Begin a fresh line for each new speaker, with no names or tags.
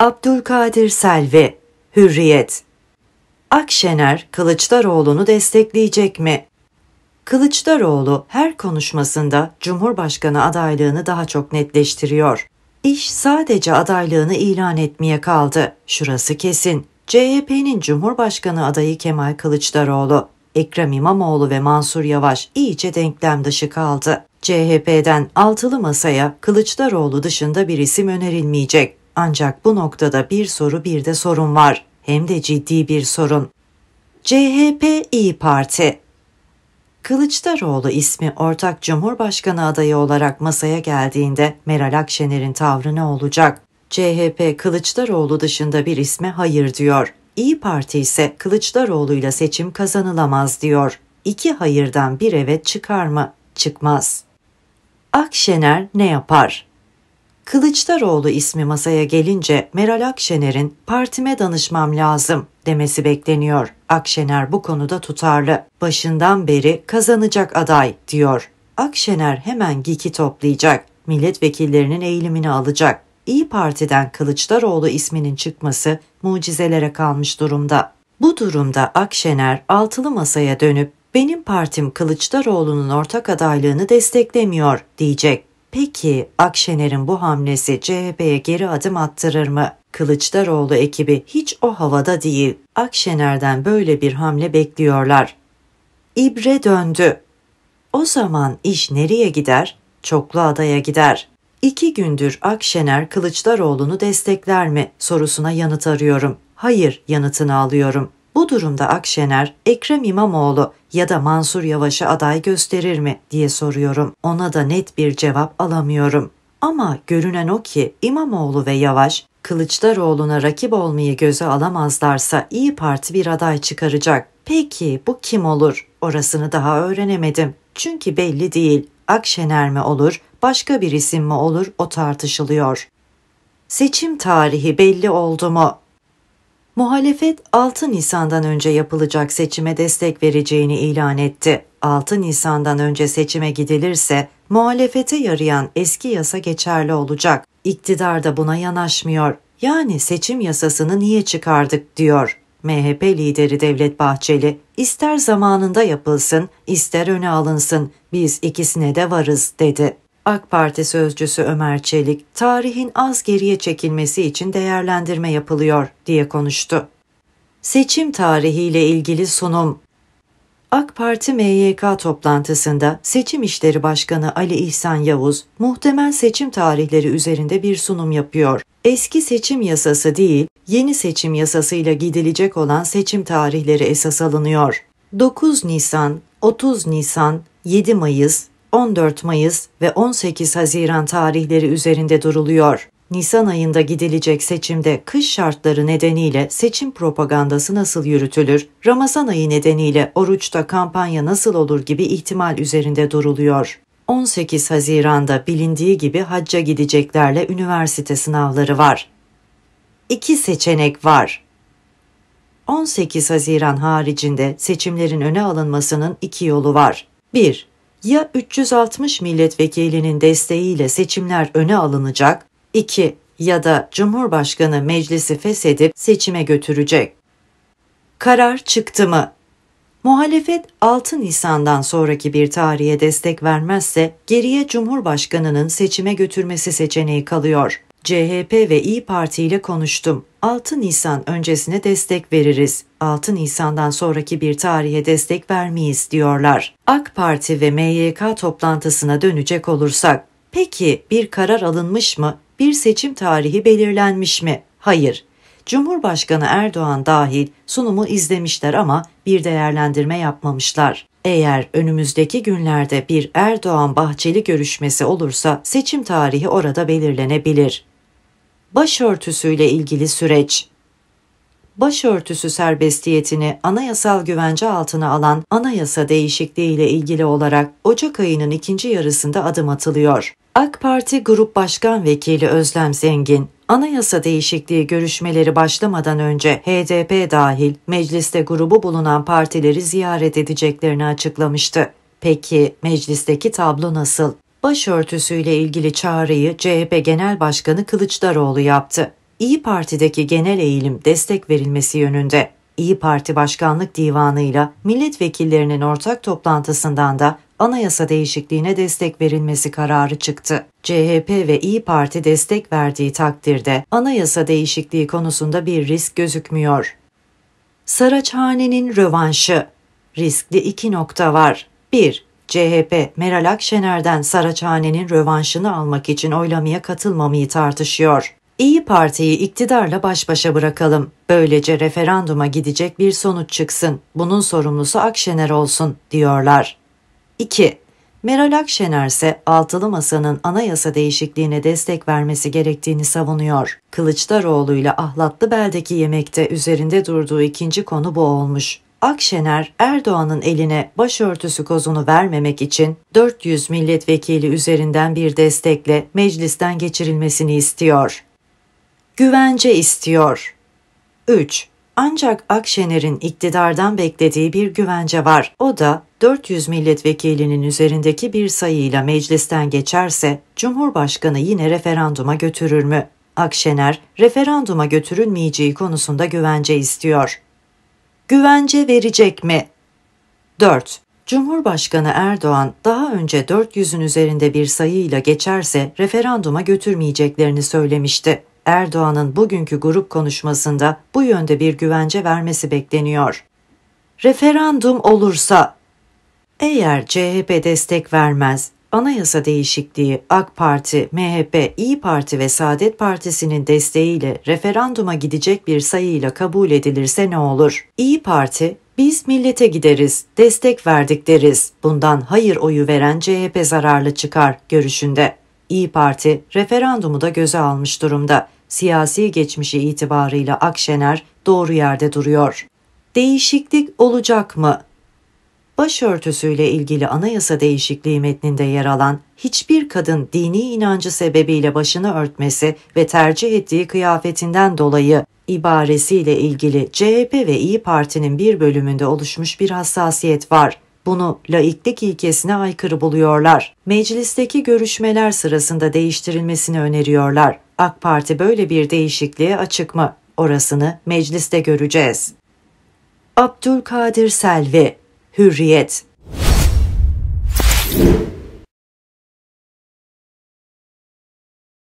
Abdülkadir Selvi, Hürriyet Akşener Kılıçdaroğlu'nu destekleyecek mi? Kılıçdaroğlu her konuşmasında Cumhurbaşkanı adaylığını daha çok netleştiriyor. İş sadece adaylığını ilan etmeye kaldı. Şurası kesin. CHP'nin Cumhurbaşkanı adayı Kemal Kılıçdaroğlu, Ekrem İmamoğlu ve Mansur Yavaş iyice denklem dışı kaldı. CHP'den altılı masaya Kılıçdaroğlu dışında bir isim önerilmeyecek. Ancak bu noktada bir soru bir de sorun var. Hem de ciddi bir sorun. CHP İyi Parti Kılıçdaroğlu ismi ortak Cumhurbaşkanı adayı olarak masaya geldiğinde Meral Akşener'in tavrı ne olacak? CHP Kılıçdaroğlu dışında bir isme hayır diyor. İyi Parti ise Kılıçdaroğlu ile seçim kazanılamaz diyor. İki hayırdan bir evet çıkar mı? Çıkmaz. Akşener ne yapar? Kılıçdaroğlu ismi masaya gelince Meral Akşener'in partime danışmam lazım demesi bekleniyor. Akşener bu konuda tutarlı. Başından beri kazanacak aday diyor. Akşener hemen giki toplayacak. Milletvekillerinin eğilimini alacak. İyi Parti'den Kılıçdaroğlu isminin çıkması mucizelere kalmış durumda. Bu durumda Akşener altılı masaya dönüp benim partim Kılıçdaroğlu'nun ortak adaylığını desteklemiyor diyecek. Peki Akşener'in bu hamlesi CHP'ye geri adım attırır mı? Kılıçdaroğlu ekibi hiç o havada değil. Akşener'den böyle bir hamle bekliyorlar. İbre döndü. O zaman iş nereye gider? Çoklu adaya gider. İki gündür Akşener Kılıçdaroğlu'nu destekler mi sorusuna yanıt arıyorum. Hayır yanıtını alıyorum. Bu durumda Akşener, Ekrem İmamoğlu ya da Mansur Yavaş'a aday gösterir mi diye soruyorum. Ona da net bir cevap alamıyorum. Ama görünen o ki İmamoğlu ve Yavaş Kılıçdaroğlu'na rakip olmayı göze alamazlarsa İyi Parti bir aday çıkaracak. Peki bu kim olur? Orasını daha öğrenemedim. Çünkü belli değil. Akşener mi olur, başka bir isim mi olur o tartışılıyor. Seçim tarihi belli oldu mu? Muhalefet 6 Nisan'dan önce yapılacak seçime destek vereceğini ilan etti. 6 Nisan'dan önce seçime gidilirse muhalefete yarayan eski yasa geçerli olacak. İktidar da buna yanaşmıyor. Yani seçim yasasını niye çıkardık diyor. MHP lideri Devlet Bahçeli, ister zamanında yapılsın, ister öne alınsın, biz ikisine de varız dedi. AK Parti sözcüsü Ömer Çelik, tarihin az geriye çekilmesi için değerlendirme yapılıyor diye konuştu. Seçim tarihiyle ilgili sunum AK Parti MYK toplantısında Seçim İşleri Başkanı Ali İhsan Yavuz, muhtemel seçim tarihleri üzerinde bir sunum yapıyor. Eski seçim yasası değil, yeni seçim yasasıyla gidilecek olan seçim tarihleri esas alınıyor. 9 Nisan, 30 Nisan, 7 Mayıs, 14 Mayıs ve 18 Haziran tarihleri üzerinde duruluyor. Nisan ayında gidilecek seçimde kış şartları nedeniyle seçim propagandası nasıl yürütülür, Ramazan ayı nedeniyle oruçta kampanya nasıl olur gibi ihtimal üzerinde duruluyor. 18 Haziran'da bilindiği gibi hacca gideceklerle üniversite sınavları var. İki seçenek var. 18 Haziran haricinde seçimlerin öne alınmasının iki yolu var. 1 ya 360 milletvekilinin desteğiyle seçimler öne alınacak, 2 ya da Cumhurbaşkanı meclisi feshedip seçime götürecek. Karar çıktı mı? Muhalefet 6 Nisan'dan sonraki bir tarihe destek vermezse geriye Cumhurbaşkanının seçime götürmesi seçeneği kalıyor. CHP ve İyi Parti ile konuştum. 6 Nisan öncesine destek veririz. 6 Nisan'dan sonraki bir tarihe destek vermeyiz diyorlar. AK Parti ve MYK toplantısına dönecek olursak. Peki bir karar alınmış mı? Bir seçim tarihi belirlenmiş mi? Hayır. Cumhurbaşkanı Erdoğan dahil sunumu izlemişler ama bir değerlendirme yapmamışlar. Eğer önümüzdeki günlerde bir Erdoğan-Bahçeli görüşmesi olursa seçim tarihi orada belirlenebilir başörtüsüyle ilgili süreç. Başörtüsü serbestiyetini anayasal güvence altına alan anayasa değişikliği ile ilgili olarak Ocak ayının ikinci yarısında adım atılıyor. AK Parti Grup Başkan Vekili Özlem Zengin, anayasa değişikliği görüşmeleri başlamadan önce HDP dahil mecliste grubu bulunan partileri ziyaret edeceklerini açıklamıştı. Peki meclisteki tablo nasıl? başörtüsüyle ilgili çağrıyı CHP Genel Başkanı Kılıçdaroğlu yaptı. İyi Parti'deki genel eğilim destek verilmesi yönünde. İyi Parti Başkanlık Divanı ile milletvekillerinin ortak toplantısından da anayasa değişikliğine destek verilmesi kararı çıktı. CHP ve İyi Parti destek verdiği takdirde anayasa değişikliği konusunda bir risk gözükmüyor. Saraçhane'nin rövanşı. Riskli iki nokta var. 1. CHP, Meral Akşener'den Saraçhane'nin rövanşını almak için oylamaya katılmamayı tartışıyor. İyi Parti'yi iktidarla baş başa bırakalım. Böylece referanduma gidecek bir sonuç çıksın. Bunun sorumlusu Akşener olsun diyorlar. 2. Meral Akşener ise altılı masanın anayasa değişikliğine destek vermesi gerektiğini savunuyor. Kılıçdaroğlu ile Ahlatlı Bel'deki yemekte üzerinde durduğu ikinci konu bu olmuş. Akşener Erdoğan'ın eline başörtüsü kozunu vermemek için 400 milletvekili üzerinden bir destekle meclisten geçirilmesini istiyor. Güvence istiyor. 3. Ancak Akşener'in iktidardan beklediği bir güvence var. O da 400 milletvekilinin üzerindeki bir sayıyla meclisten geçerse Cumhurbaşkanı yine referanduma götürür mü? Akşener, referanduma götürülmeyeceği konusunda güvence istiyor güvence verecek mi? 4. Cumhurbaşkanı Erdoğan daha önce 400'ün üzerinde bir sayıyla geçerse referanduma götürmeyeceklerini söylemişti. Erdoğan'ın bugünkü grup konuşmasında bu yönde bir güvence vermesi bekleniyor. Referandum olursa eğer CHP destek vermez anayasa değişikliği AK Parti, MHP, İyi Parti ve Saadet Partisi'nin desteğiyle referanduma gidecek bir sayıyla kabul edilirse ne olur? İyi Parti, biz millete gideriz, destek verdik deriz. Bundan hayır oyu veren CHP zararlı çıkar görüşünde. İyi Parti referandumu da göze almış durumda. Siyasi geçmişi itibarıyla Akşener doğru yerde duruyor. Değişiklik olacak mı? başörtüsüyle ilgili anayasa değişikliği metninde yer alan hiçbir kadın dini inancı sebebiyle başını örtmesi ve tercih ettiği kıyafetinden dolayı ibaresiyle ilgili CHP ve İyi Parti'nin bir bölümünde oluşmuş bir hassasiyet var. Bunu laiklik ilkesine aykırı buluyorlar. Meclisteki görüşmeler sırasında değiştirilmesini öneriyorlar. AK Parti böyle bir değişikliğe açık mı? Orasını mecliste göreceğiz. Abdülkadir Selvi hürriyet